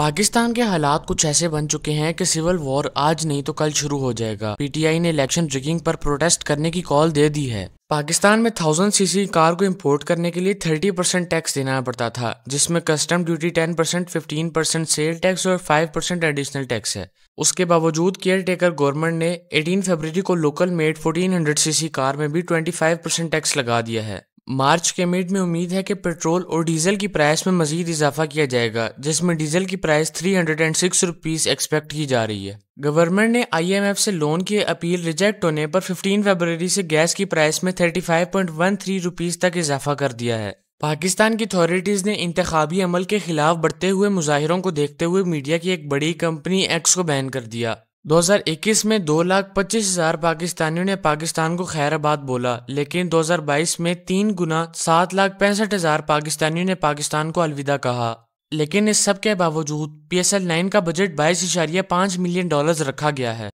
पाकिस्तान के हालात कुछ ऐसे बन चुके हैं कि सिविल वॉर आज नहीं तो कल शुरू हो जाएगा पीटीआई ने इलेक्शन ट्रिकिंग पर प्रोटेस्ट करने की कॉल दे दी है पाकिस्तान में थाउजेंड सीसी कार को इंपोर्ट करने के लिए थर्टी परसेंट टैक्स देना पड़ता था जिसमें custom duty ten percent fifteen percent sale tax और फाइव परसेंट एडिशनल टैक्स है उसके बावजूद केयर टेकर गवर्नमेंट ने 18 फरवरी को लोकल मेड 1400 सीसी कार में भी 25 परसेंट टैक्स लगा दिया है मार्च के मिड में उम्मीद है कि पेट्रोल और डीजल की प्राइस में मजीद इजाफा किया जाएगा जिसमें डीजल की price three hundred and six rupees expect की जा रही है गवर्नमेंट ने आईएमएफ से लोन की अपील रिजेक्ट होने पर 15 फरवरी से गैस की प्राइस में 35.13 फाइव तक इजाफा कर दिया है पाकिस्तान की अथॉरिटीज़ ने इंतबी अमल के खिलाफ बढ़ते हुए मुजाहरों को देखते हुए मीडिया की एक बड़ी कंपनी एक्स को बैन कर दिया 2021 में दो लाख पच्चीस हजार पाकिस्तानियों ने पाकिस्तान को खैराबाद बोला लेकिन 2022 में तीन गुना सात लाख पैंसठ हजार पाकिस्तानियों ने पाकिस्तान को अलविदा कहा लेकिन इस सब के बावजूद पी एस एल नाइन का बजट बाईस इशारिया पाँच मिलियन डॉलर्स रखा गया है